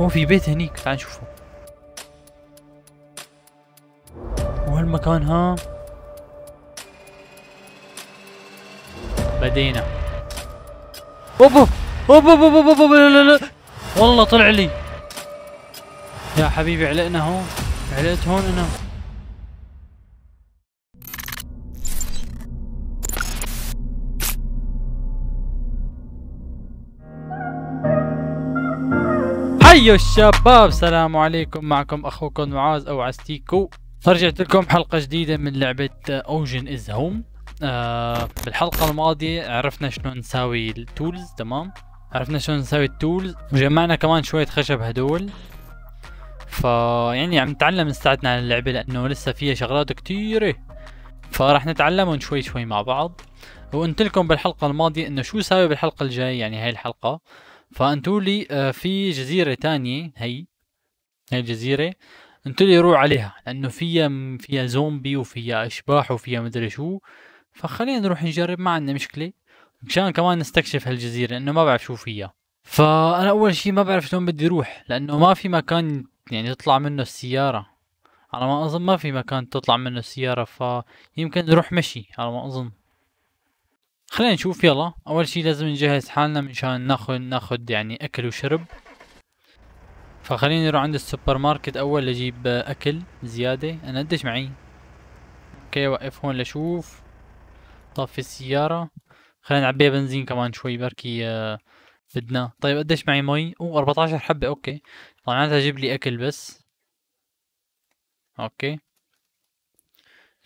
هو في بيت هنيك تعال نشوفه وهالمكان ها بدينا اوبا اوبا اوبا اوبا لا لا لا والله طلع لي يا حبيبي علقنا هون علقت هون انا حيو الشباب السلام عليكم معكم اخوكم معاذ او عستيكو رجعت لكم حلقة جديدة من لعبة اوجن از هوم بالحلقة الماضية عرفنا شنو نساوي التولز تمام عرفنا شنو نساوي التولز وجمعنا كمان شوية خشب هدول فا يعني عم نتعلم نستعدنا على اللعبة لانه لسه فيها شغلات كتيرة فراح نتعلمهم شوي شوي مع بعض وقلت لكم بالحلقة الماضية انه شو ساوي بالحلقة الجاية يعني هاي الحلقة فانتوا لي آه، في جزيره تانية هي هي الجزيره انتوا لي روح عليها لانه فيها فيها زومبي وفيها اشباح وفيها مدري شو فخلينا نروح نجرب ما عندنا مشكله مشان كمان نستكشف هالجزيره لانه ما بعرف شو فيها فانا اول شيء ما بعرف شلون بدي اروح لانه ما في مكان يعني تطلع منه السياره على ما اظن ما في مكان تطلع منه السياره فيمكن نروح مشي على ما اظن خلينا نشوف يلا اول شي لازم نجهز حالنا مشان ناخذ ناخذ يعني اكل وشرب فخليني اروح عند السوبر ماركت اول لاجيب اكل زيادة انا قديش معي اوكي وقف هون لاشوف طفي السيارة خلينا نعبيها بنزين كمان شوي بركي آه، بدنا طيب قديش معي مي او 14 حبة اوكي طبعا اجيب لي اكل بس اوكي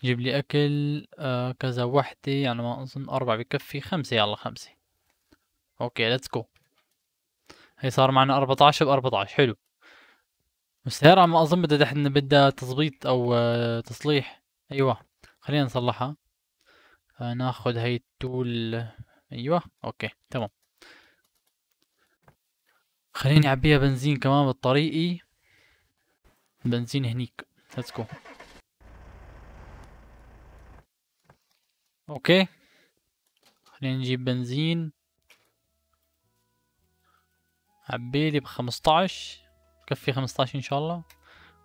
جيب لي اكل آه، كذا وحدة يعني ما اظن اربعة بكفي خمسة يلا خمسة اوكي ليتس جو هي صار معنا 14 ب 14 حلو السيارة ما اظن بدها دحن بدها تظبيط او آه، تصليح ايوه خلينا نصلحها ناخد آه، ناخذ التول ايوه اوكي تمام خليني اعبيها بنزين كمان بطريقي بنزين هنيك ليتس جو اوكي خلينا نجيب بنزين عبيلي بخمسطعش تكفي خمسطعش ان شاء الله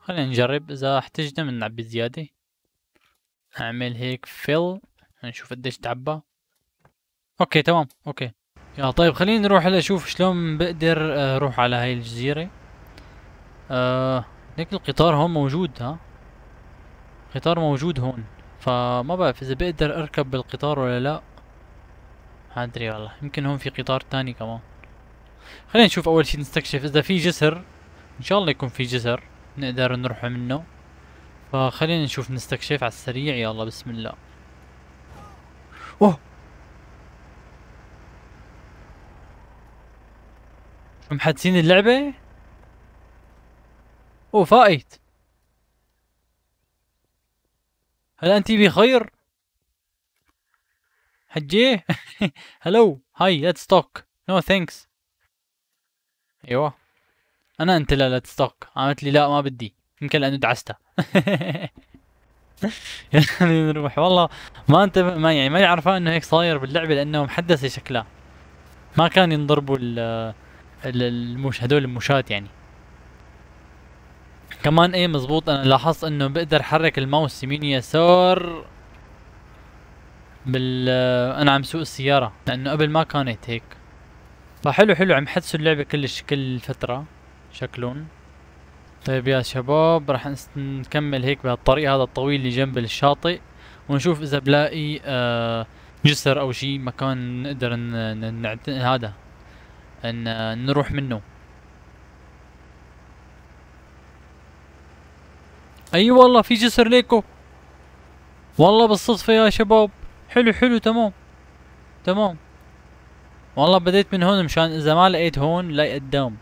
خلينا نجرب اذا احتجنا من نعبي زيادة اعمل هيك فيل نشوف قديش تعبى اوكي تمام اوكي يا طيب خليني نروح هلا اشوف شلون بقدر آه، اروح على هاي الجزيرة آه ليك القطار هون موجود ها قطار موجود هون فما بعرف اذا بقدر اركب بالقطار ولا لا ما ادري والله يمكن هون في قطار تاني كمان خلينا نشوف اول شي نستكشف اذا في جسر ان شاء الله يكون في جسر نقدر نروح منه فخلينا نشوف نستكشف على السريع يلا بسم الله اوه محدثين اللعبة؟ اوه فايت هل أنت بخير؟ حجي هلو هاي ليتس توك نو ثانكس ايوه انا انت لا ليتس توك قالت لي لا ما بدي يمكن لانه دعستها يعني نروح والله ما انت ما يعني ما عارفه انه هيك صاير باللعبه لانه محدثه شكلها ما كان ينضربوا ال المش هدول المشات يعني كمان ايه مزبوط انا لاحظت انه بقدر حرك الماوس يمين يسار بال انا عم سوق السيارة لانه قبل ما كانت هيك فحلو حلو عم يحسوا اللعبة كلش كل فترة شكلون طيب يا شباب راح نكمل هيك بهالطريق هذا الطويل اللي جنب الشاطئ ونشوف اذا بلاقي آه، جسر او شي مكان نقدر هذا ان نروح منه اي أيوة والله في جسر ليكو والله بالصدفة يا شباب حلو حلو تمام تمام والله بديت من هون مشان اذا ما لقيت هون لاقي قدام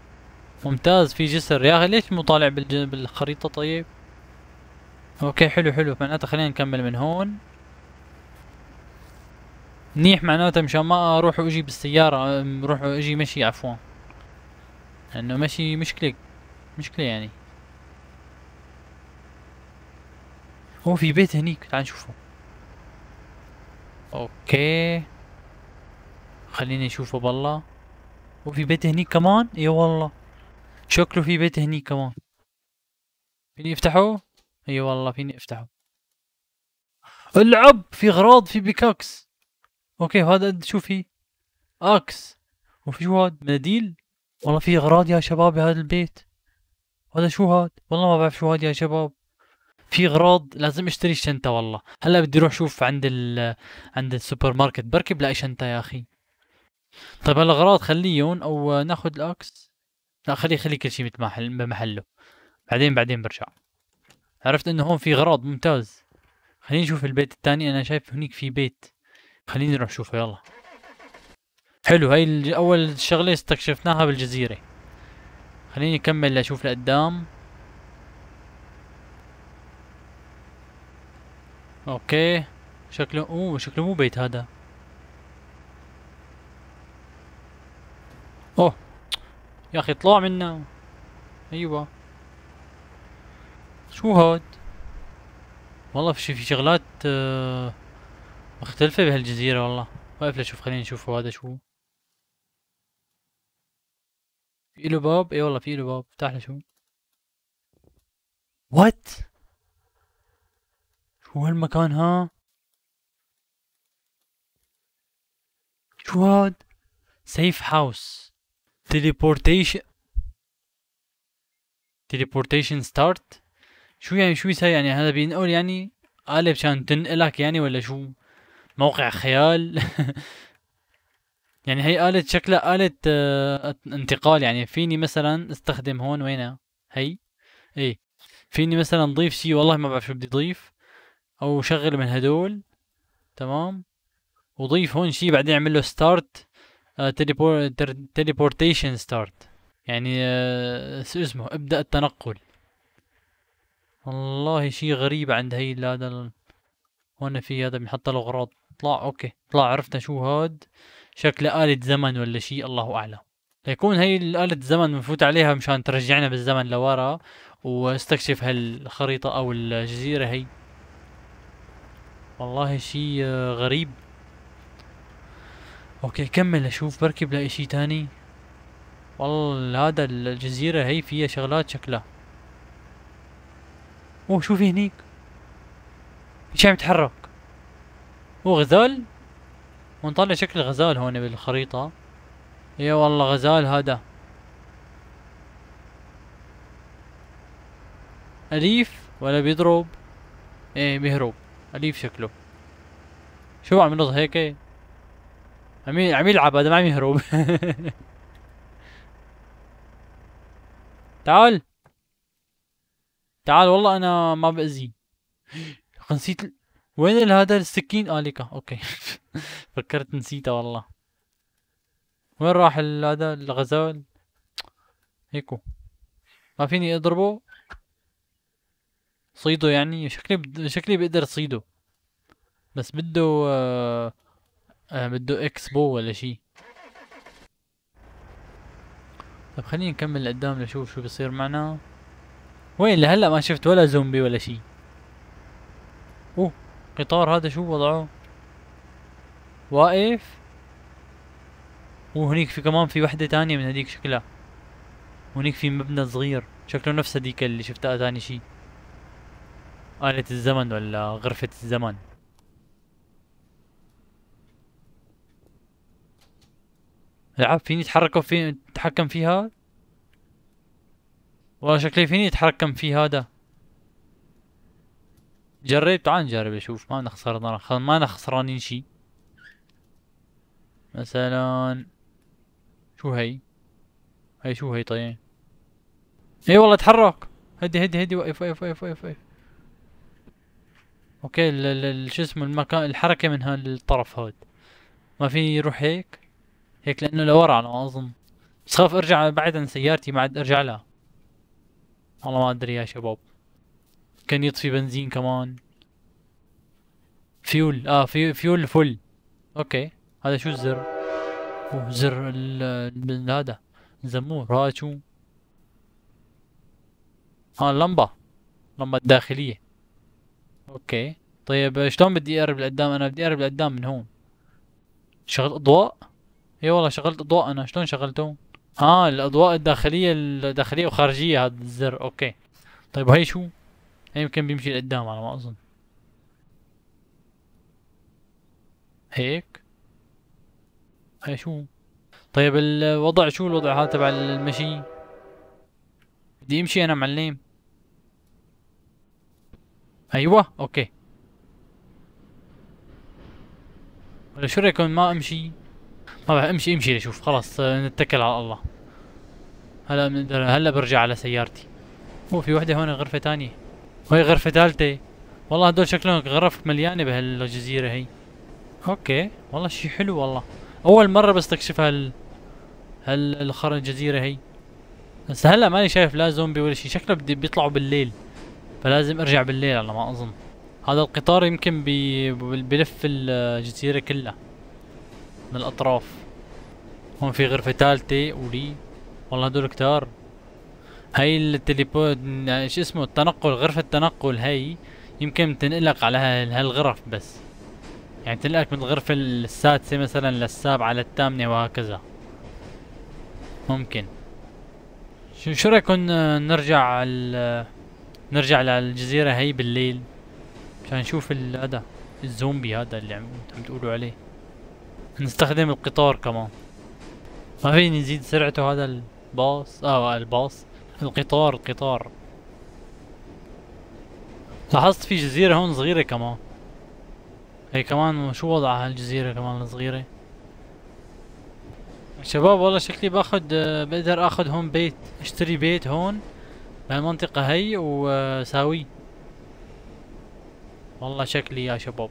ممتاز في جسر يا اخي ليش مو طالع بالخريطة طيب اوكي حلو حلو معناتها خلينا نكمل من هون منيح معناتها مشان ما اروح واجي بالسيارة اروح واجي مشي عفوا لانه مشي مشكلة مشكلة يعني هو في بيت هنيك تعال نشوفه اوكي خليني اشوفه بالله هو في بيت هنيك كمان اي والله شكله في بيت هنيك كمان فيني افتحه اي والله فيني افتحه العب في غراض في بيكاكس اوكي هذا شو في اكس وفي شو هاد مناديل والله في اغراض يا شباب بهذا البيت هذا شو هاد والله ما بعرف شو هاد يا شباب في اغراض لازم اشتري شنطه والله هلا بدي اروح اشوف عند ال... عند السوبر ماركت بركب لاقي شنطه يا اخي طيب الاغراض خليهم او ناخذ الاكس لا خلي خلي كل شيء بمحل بمحله بعدين بعدين برجع عرفت انه هون في اغراض ممتاز خلينا نشوف البيت الثاني انا شايف هنيك في بيت خليني نروح نشوفه يلا حلو هاي اول شغله استكشفناها بالجزيره خليني اكمل لاشوف لقدام اوكي شكله اوه شكله مو بيت هذا اوه يا اخي اطلع منا ايوه شو هاد والله في في شغلات مختلفة بهالجزيرة والله واقف لشوف خلينا نشوف هذا شو في له باب اي والله في له باب افتح له شو وات شو هالمكان ها شو هاد سيف هاوس تليبورتيشن تليبورتيشن ستارت شو يعني شو يسوي يعني هذا بينقل يعني قالب عشان تنقلك يعني ولا شو موقع خيال يعني هي آلة شكلها آلة آه انتقال يعني فيني مثلا استخدم هون وينها هي اي فيني مثلا ضيف شيء والله ما بعرف شو بدي ضيف او شغل من هدول تمام وضيف هون شيء بعدين اعمل له ستارت تليبورتيشن ستارت يعني آه، شو اسمه ابدا التنقل والله شيء غريب عند هي هذا هون في هذا بنحط له اغراض طلع اوكي طلع عرفنا شو هاد شكله آلة زمن ولا شيء الله اعلم ليكون هي آلة الزمن بنفوت عليها مشان ترجعنا بالزمن لورا واستكشف هالخريطة او الجزيرة هي والله شي غريب اوكي كمل اشوف بركي بلاقي شي تاني والله هذا الجزيرة هي فيها شغلات شكلها اوه شوفي هنيك ايش عم يتحرك هو غزال ونطلع شكل غزال هون بالخريطة اي والله غزال هذا أليف ولا بيضرب ايه بيهرب اليف شكله شو عم ينط هيك عم عم يلعب هذا ما عم يهرب تعال تعال والله انا ما باذي نسيت ال... وين هذا السكين اليكا آه، اوكي فكرت نسيته والله وين راح هذا الغزال هيكو ما فيني اضربه صيده يعني شكلي بد... شكلي بقدر صيده بس بده آه... آه بده اكس بو ولا شي طب خلينا نكمل لقدام لشوف شو بصير معنا وين لهلا ما شفت ولا زومبي ولا شي اوه قطار هذا شو وضعه واقف وهنيك في كمان في وحدة تانية من هديك شكلها وهنيك في مبنى صغير شكله نفس هديك اللي شفتها تاني شي آلة الزمن ولا غرفة الزمن العب فيني اتحركوا في اتحكم فيها والله شكلي فيني اتحكم في هذا جرب تعال نجرب اشوف ما نخسر ما نخسرانين شي مثلا شو هي هي شو هي طيب اي والله اتحرك هدي هدي هدي وقف وقف وقف, وقف. اوكي شو اسمه المكان الحركة من هالطرف هاد ما في يروح هيك هيك لانه لورا على ما اظن بس خاف ارجع بعد عن سيارتي ما عاد ارجع لها والله ما ادري يا شباب كان يطفي بنزين كمان فيول اه في فيول فل اوكي هذا شو الزر اوه زر ال هذا زمور هذا شو اه اللمبة اللمبة الداخلية اوكي طيب شلون بدي اقرب لقدام انا بدي اقرب لقدام من هون شغل اضواء اي والله شغلت اضواء انا شلون شغلته اه الاضواء الداخليه الداخليه وخارجيه هذا الزر اوكي طيب هاي شو هي يمكن بيمشي لقدام على ما اظن هيك هي شو طيب الوضع شو الوضع هذا تبع المشي بدي امشي انا معلم ايوه اوكي ولا شو رايكم ما امشي ما بعرف امشي امشي لشوف خلاص آه، نتكل على الله هلا بنقدر هلا برجع على سيارتي هو في وحده هون غرفه ثانيه وهي غرفه ثالثه والله هدول شكلهم غرف مليانه بهالجزيره هي اوكي والله شي حلو والله اول مره بستكشف هال هال الجزيره هي بس هلا ماني شايف لا زومبي ولا شي شكله بيطلعوا بالليل فلازم ارجع بالليل على ما اظن هذا القطار يمكن بي بلف الجزيرة كلها من الاطراف هون في غرفة ثالثة ولي والله هدول كتار هاي التليبود شو اسمه التنقل غرفة التنقل هاي يمكن تنقلك على هالغرف بس يعني تنقلك من الغرفة السادسة مثلا للسابعة للثامنة وهكذا ممكن شو شو رايكم نرجع ال نرجع للجزيرة هي بالليل مشان نشوف هذا الزومبي هذا اللي عم تقولوا عليه نستخدم القطار كمان ما فيني نزيد سرعته هذا الباص اه الباص القطار القطار لاحظت في جزيرة هون صغيرة كمان هي كمان شو وضعها هالجزيرة كمان الصغيرة شباب والله شكلي باخد آه، بقدر اخد هون بيت اشتري بيت هون بهالمنطقة هي وساوي والله شكلي يا شباب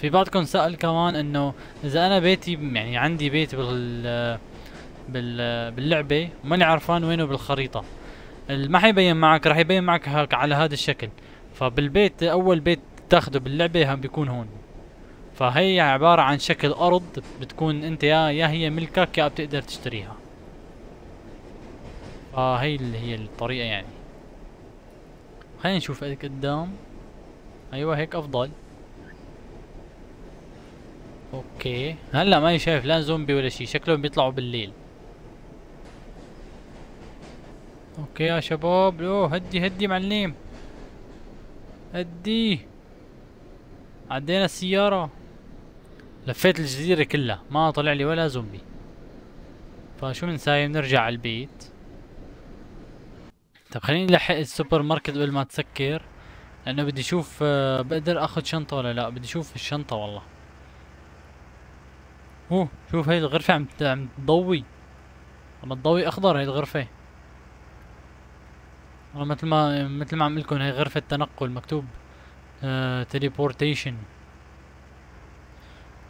في بعضكم سأل كمان انه اذا انا بيتي يعني عندي بيت بال بال باللعبة وماني عرفان وينه بالخريطة ما حيبين معك راح يبين معك هك على هذا الشكل فبالبيت اول بيت تاخده باللعبة بيكون هون فهي عبارة عن شكل ارض بتكون انت يا, يا هي ملكك يا بتقدر تشتريها آه هاي اللي هي الطريقة يعني خلينا نشوف قدام ايوه هيك افضل اوكي هلا ماني شايف لا زومبي ولا شيء شكلهم بيطلعوا بالليل اوكي يا شباب لو هدي هدي معلم هدي عدينا السيارة لفيت الجزيرة كلها ما طلع لي ولا زومبي فشو بنساوي بنرجع على البيت طيب خليني الحق السوبر ماركت قبل ما تسكر لانه بدي اشوف آه، بقدر اخذ شنطه ولا لا بدي اشوف الشنطه والله اوه شوف هاي الغرفه عم عم تضوي عم تضوي اخضر هاي الغرفه والله مثل ما مثل ما عم لكم هاي غرفه تنقل مكتوب آه تليبورتيشن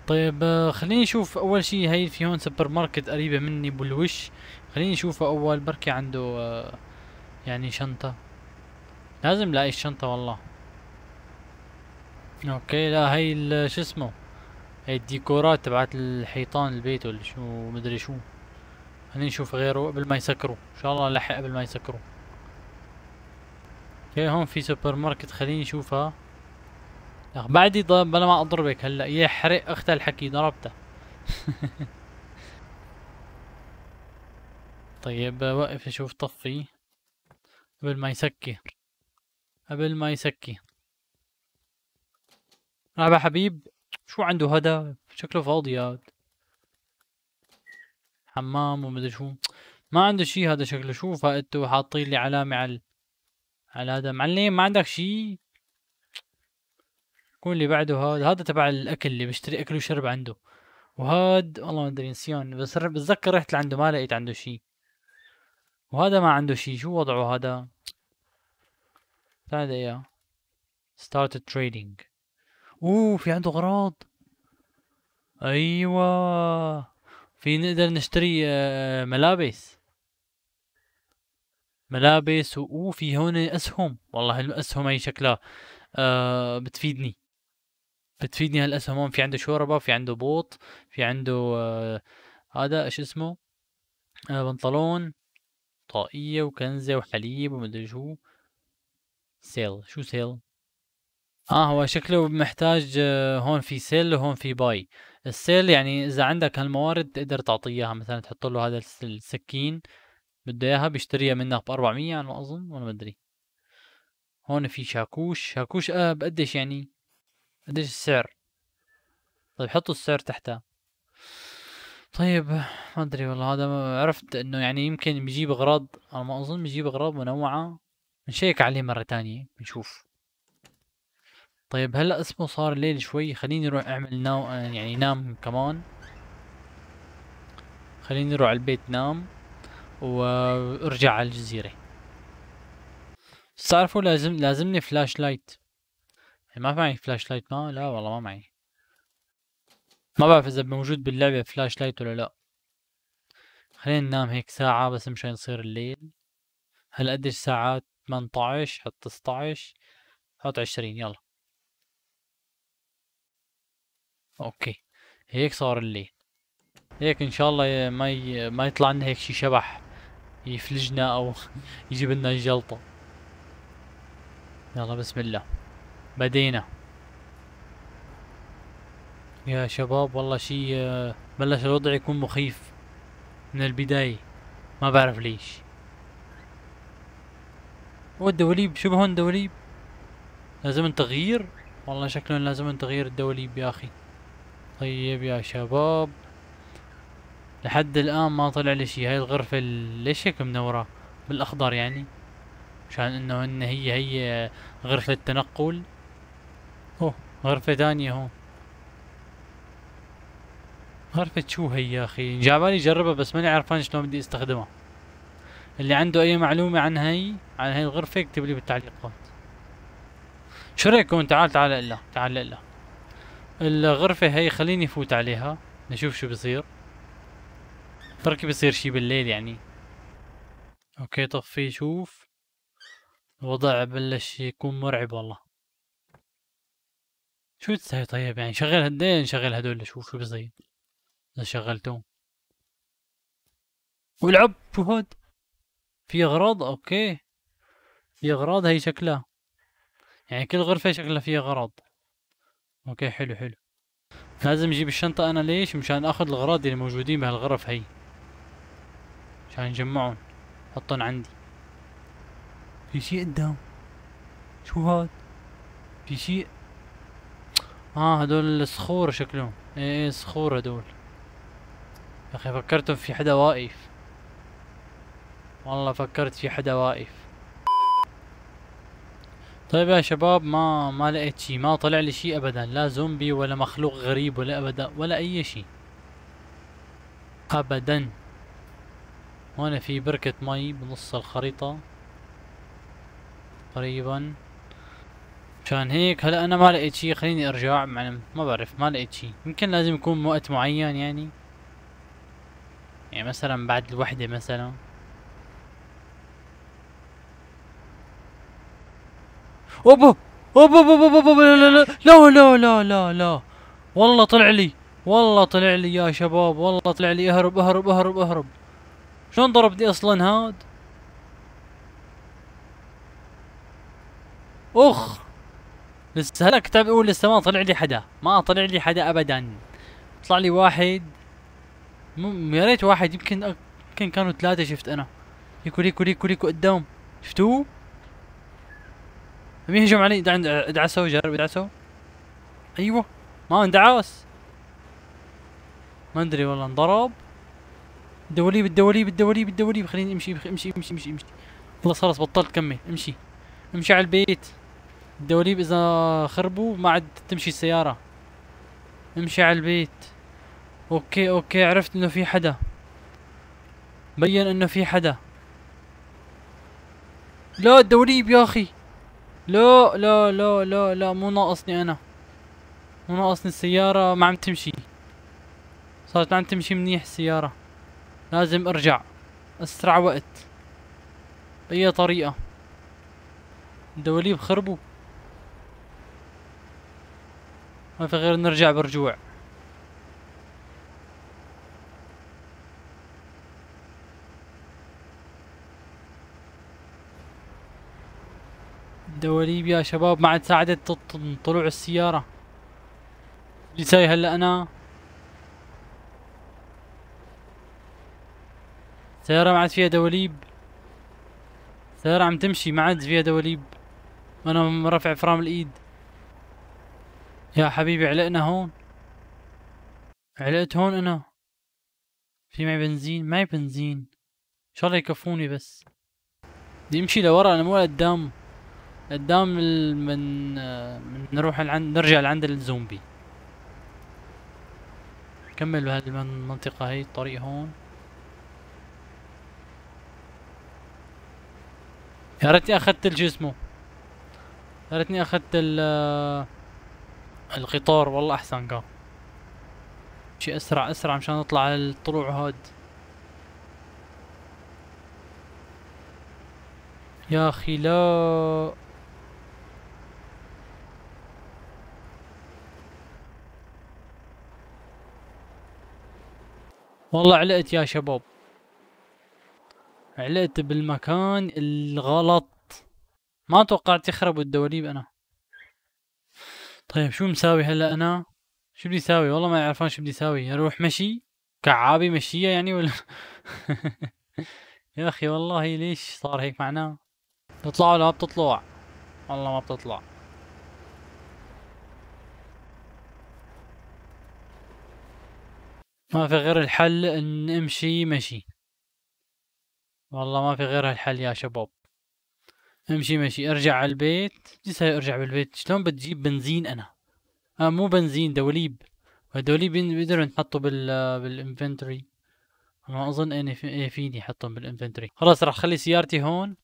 طيب آه، خليني اشوف اول شي هاي في هون سوبر ماركت قريبه مني بالوش خليني اشوفه اول بركي عنده آه، يعني شنطة لازم لاقي الشنطة والله اوكي لا هاي شو اسمه هاي الديكورات تبعت الحيطان البيت ولا شو مدري شو خلينا نشوف غيره قبل ما يسكروا ان شاء الله لحق قبل ما يسكروا اوكي هون في سوبر ماركت خليني اشوفها بعدي بلا ما اضربك هلا يحرق اخت الحكي ضربته طيب وقف اشوف طفي قبل ما يسكي قبل ما يسكي رابع حبيب شو عنده هذا شكله فاضي هاد حمام ومدري شو ما عنده شي هذا شكله شو فائدته حاطين لي علامة على على هذا معلم ما عندك شي كون اللي بعده هذا هذا تبع الاكل اللي بشتري اكل وشرب عنده وهاد والله ما ادري نسيان بس بتذكر رحت لعنده ما لقيت عنده شي وهذا ما عنده شيء شو وضعه هذا ثاني دقيقة ستارت تريدينج اوه في عنده اغراض ايوه في نقدر نشتري آه، ملابس ملابس واوه في هون اسهم والله الاسهم هي شكلها آه بتفيدني بتفيدني هالاسهم هون في عنده شوربه في عنده بوط في عنده آه هذا ايش اسمه آه بنطلون طاقية وكنزة وحليب ومدري شو سيل شو سيل اه هو شكله محتاج آه، هون في سيل وهون في باي السيل يعني اذا عندك هالموارد تقدر تعطيها مثلا تحط له هذا السكين بده اياها بيشتريها منك ب 400 على ما اظن ولا ما ادري هون في شاكوش شاكوش آه بقديش يعني قديش السعر طيب حطوا السعر تحتها طيب ما ادري والله هذا ما عرفت انه يعني يمكن بيجيب اغراض انا ما اظن بيجيب اغراض منوعه بنشيك عليه مره تانية بنشوف طيب هلا اسمه صار ليل شوي خليني اروح اعمل ناو يعني نام كمان خليني اروح على البيت نام وارجع على الجزيره بس لازم لازمني فلاش لايت يعني ما معي فلاش لايت ما لا والله ما معي ما بعرف اذا موجود باللعبة فلاش لايت ولا لا خلينا ننام هيك ساعة بس مشان يصير الليل هلا قديش ساعات 18 حط 16 حط 20 يلا اوكي هيك صار الليل هيك ان شاء الله ما ي... ما يطلع لنا هيك شي شبح يفلجنا او يجيب لنا الجلطة يلا بسم الله بدينا يا شباب والله شي آه، بلش الوضع يكون مخيف من البداية ما بعرف ليش هو الدوليب شو بهون دوليب لازم تغيير والله شكلهم لازم تغيير الدواليب يا اخي طيب يا شباب لحد الان ما طلع لي شي هاي الغرفة ليش هيك منورة بالاخضر يعني مشان انه ان هي هي غرفة تنقل اوه غرفة ثانية هون غرفة شو هي يا اخي جاباني جربه بس ماني عرفان شلون بدي استخدمها اللي عنده اي معلومة عن هي عن هي الغرفة اكتب لي بالتعليقات شو رايكم تعال تعال الا تعال الا الغرفة هي خليني فوت عليها نشوف شو بصير بركي بصير شي بالليل يعني اوكي طفي شوف الوضع بلش يكون مرعب والله شو تسوي طيب يعني شغل هدين شغل هدول شوف شو بصير اذا شغلته والعب فهد في اغراض اوكي في اغراض هي شكلها يعني كل غرفة شكلها فيها اغراض اوكي حلو حلو لازم اجيب الشنطة انا ليش مشان اخذ الاغراض اللي موجودين بهالغرف هي مشان نجمعهم حطهم عندي في شيء قدام شو هاد في شيء اه هدول الصخور شكلهم ايه ايه صخور هدول اخي فكرت في حدا واقف والله فكرت في حدا واقف طيب يا شباب ما ما لقيت شي ما طلع لي شي ابدا لا زومبي ولا مخلوق غريب ولا ابدا ولا اي شي ابدا هون في بركة مي بنص الخريطة تقريبا مشان هيك هلا انا ما لقيت شي خليني ارجع معلم ما بعرف ما لقيت شي يمكن لازم يكون وقت معين يعني يعني مثلا بعد الوحدة مثلا اوبا اوبا اوبا اوبا اوبا لا لا لا لا لا لا والله طلع لي والله طلع لي يا شباب والله طلع لي اهرب اهرب اهرب اهرب شلون ضربني اصلا هاد اخ لسه هلا كتاب اقول لسه ما طلع لي حدا ما طلع لي حدا ابدا طلع لي واحد يا ريت واحد يمكن يمكن كانوا ثلاثة شفت أنا ليكو ليكو ليكو ليكو قدام شفتوه؟ مين هجم علي ادعسوا جرب ادعسوا ايوه ما اندعس ما ادري والله انضرب الدواليب الدواليب الدواليب الدواليب خليني امشي امشي امشي امشي امشي خلص خلص بطلت كمي امشي امشي على البيت الدواليب اذا خربوا ما عاد تمشي السيارة امشي على البيت اوكي اوكي عرفت انه في حدا بين انه في حدا لا الدوليب يا اخي لا لا لا لا لا مو ناقصني انا مو ناقصني السيارة ما عم تمشي صارت ما عم تمشي منيح السيارة لازم ارجع اسرع وقت بأي طريقة الدواليب خربوا ما في غير نرجع برجوع الدواليب يا شباب ما عاد ساعدت طلوع السيارة اللي ساي هلا انا السيارة ما عاد فيها دواليب السيارة عم تمشي ما عاد فيها دواليب وانا رافع فرام الايد يا حبيبي علقنا هون علقت هون انا في معي بنزين معي بنزين ان شاء الله يكفوني بس بدي امشي لورا انا مو لقدام قدام من من نروح لعند نرجع لعند الزومبي كمل بهالمنطقة هي الطريق هون يا ريتني اخذت الجسمه يا ريتني اخذت ال القطار والله احسن قا شي اسرع اسرع مشان نطلع على الطلوع هاد يا اخي لا والله علقت يا شباب علقت بالمكان الغلط ما توقعت يخربوا الدواليب انا طيب شو مساوي هلا انا شو بدي ساوي والله ما عرفان شو بدي ساوي اروح مشي كعابي مشية يعني ولا يا اخي والله ليش صار هيك معنا ولا ما بتطلع والله ما بتطلع ما في غير الحل ان امشي مشي والله ما في غير هالحل يا شباب امشي مشي ارجع على البيت جس ارجع بالبيت شلون بتجيب بنزين انا آه مو بنزين دوليب هدوليب بيقدروا يحطوا بال بالانفنتوري انا اظن اني في إيه، فيني احطهم بالانفنتوري خلاص راح اخلي سيارتي هون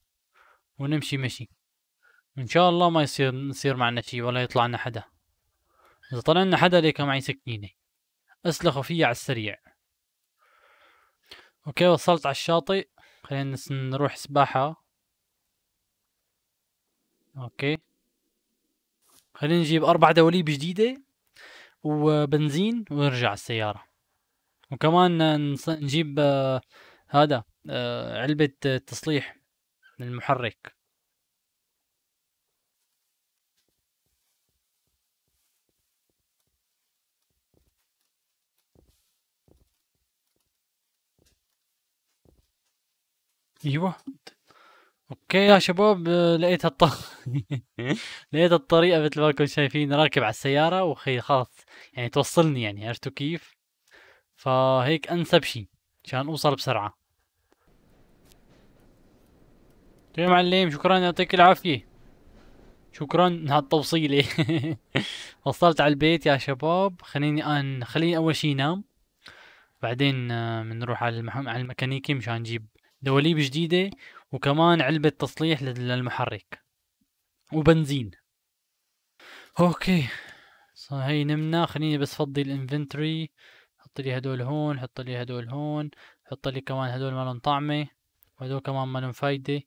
ونمشي مشي ان شاء الله ما يصير يصير معنا شيء ولا يطلع لنا حدا اذا طلع لنا حدا ليك معي سكينه أسئلة فيا على السريع أوكي وصلت على الشاطئ خلينا نروح سباحة أوكي خلينا نجيب أربع دواليب جديدة وبنزين ونرجع على السيارة وكمان نجيب آه، هذا آه، علبة آه، تصليح للمحرك ايوه اوكي يا شباب آه، لقيت الط... لقيت الطريقه مثل ما كنتم شايفين راكب على السياره وخي خلاص يعني توصلني يعني عرفتوا كيف فهيك انسب شيء عشان اوصل بسرعه يا معلم شكرا يعطيك العافيه شكرا هالتوصيله وصلت على البيت يا شباب خليني ان خليني اول شيء نام بعدين بنروح آه، على المح... على الميكانيكي مشان نجيب دواليب جديدة وكمان علبة تصليح للمحرك وبنزين اوكي هي نمنا خليني بس فضي الانفنتوري حط لي هدول هون حط لي هدول هون حط لي كمان هدول مالهم طعمة وهدول كمان مالهم فايدة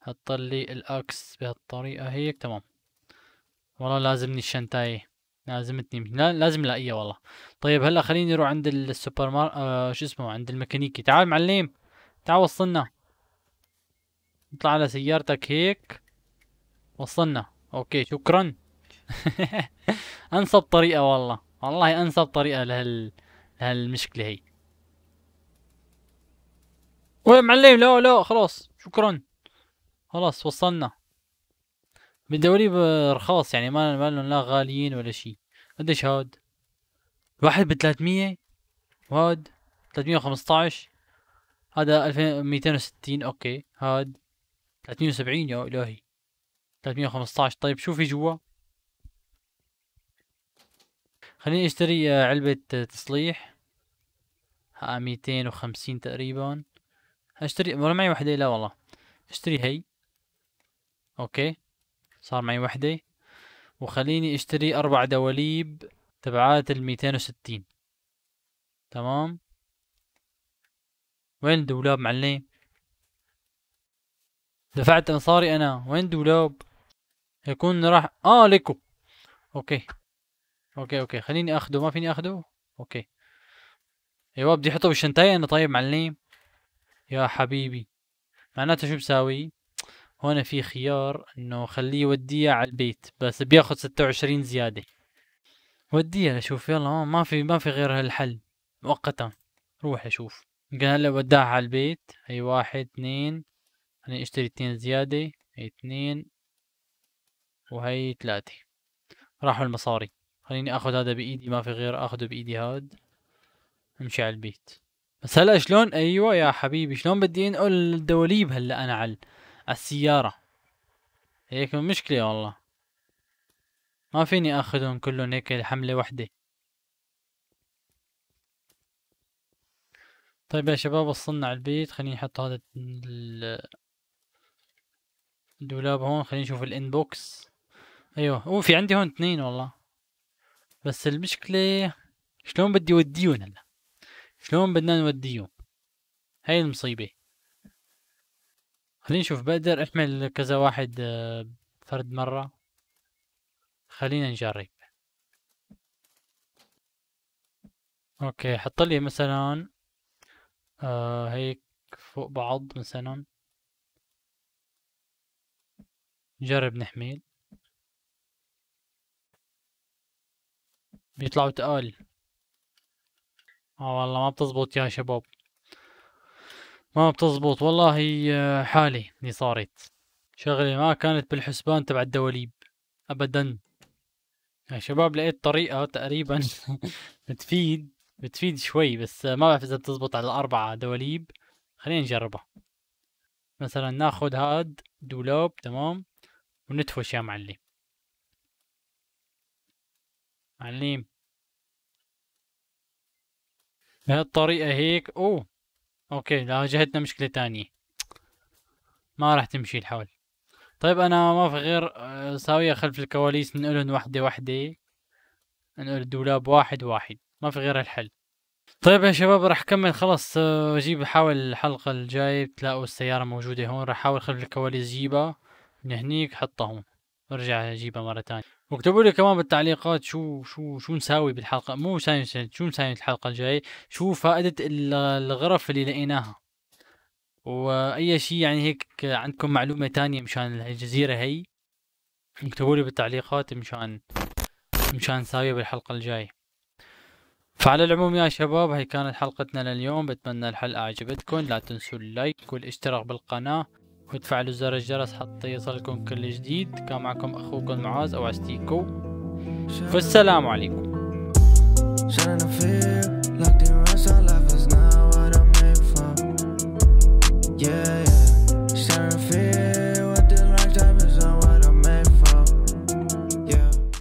حط لي الاكس بهالطريقة هيك تمام والله لازمني الشنتاي لازمتني لا لازم لاقيها والله طيب هلا خليني اروح عند السوبر مار آه شو اسمه عند الميكانيكي تعال معلم تعال وصلنا نطلع على سيارتك هيك وصلنا اوكي شكرا انسب طريقة والله والله انسب طريقة لهال لهالمشكلة هي وين معلم لا لا خلاص شكرا خلاص وصلنا بدوري رخاص يعني ما لهم لا غاليين ولا شيء قديش هاد واحد بتلاتمية وهاد تلاتمية وخمسطعش هذا 2260 اوكي هاد 370 يا الهي 315 طيب شو في جوا خليني اشتري آه، علبة آه، تصليح ها 250 تقريبا اشتري ولا معي وحدة لا والله اشتري هي اوكي صار معي وحدة وخليني اشتري اربع دواليب تبعات ال 260 تمام وين الدولاب معلم دفعت مصاري انا وين الدولاب يكون راح اه لكو اوكي اوكي اوكي خليني اخده ما فيني اخده اوكي ايوه بدي احطه بالشنتاي انا طيب معلم يا حبيبي معناته شو بساوي هون في خيار انه خليه يوديه على البيت بس بياخذ ستة وعشرين زيادة وديه لشوف يلا ما في ما في غير هالحل مؤقتا روح اشوف قال هلا وداها على البيت هي واحد اثنين خليني اشتري اثنين زيادة هي اثنين وهي ثلاثة راحوا المصاري خليني اخذ هذا بايدي ما في غير اخذه بايدي هاد امشي على البيت بس هلا شلون ايوه يا حبيبي شلون بدي انقل الدواليب هلا انا على السيارة هيك مشكلة والله ما فيني اخذهم كلهم هيك حملة وحدة طيب يا شباب وصلنا على البيت خليني احط هذا الدولاب هون خليني نشوف الانبوكس ايوه اوه في عندي هون اثنين والله بس المشكلة شلون بدي وديهم هلا شلون بدنا نوديهم هاي المصيبة خليني نشوف بقدر احمل كذا واحد آه، فرد مرة خلينا نجرب اوكي حط لي مثلا آه هيك فوق بعض مثلا جرب نحميل بيطلعوا تقال اه والله ما بتزبط يا شباب ما بتزبط والله آه، حالي اللي صارت شغلي ما كانت بالحسبان تبع الدواليب ابدا يا شباب لقيت طريقة تقريبا بتفيد بتفيد شوي بس ما بعرف اذا بتزبط على الاربعة دواليب خلينا نجربها مثلا ناخذ هاد دولاب تمام ونتفش يا معلم معلم بهالطريقة هيك اوه اوكي واجهتنا مشكلة تانية ما راح تمشي الحال طيب انا ما في غير آه، ساوية خلف الكواليس ننقلن وحدة وحدة نقل دولاب واحد واحد ما في غير الحل طيب يا شباب راح اكمل خلاص اجيب آه، احاول الحلقه الجايه تلاقوا السياره موجوده هون راح احاول خلف الكواليس جيبها من هنيك حطها هون ارجع اجيبها مره ثانيه واكتبوا لي كمان بالتعليقات شو شو شو نساوي بالحلقه مو ساين شو نساوي الحلقه الجايه شو فائده الغرف اللي لقيناها واي شيء يعني هيك عندكم معلومه تانية مشان الجزيره هي اكتبوا لي بالتعليقات مشان مشان نساويها بالحلقه الجايه فعلى العموم يا شباب هي كانت حلقتنا لليوم بتمنى الحلقة عجبتكم لا تنسوا اللايك والاشتراك بالقناة وتفعلوا زر الجرس حتى يصلكم كل جديد كان معكم أخوكم معاذ أو عستيكو والسلام عليكم Yeah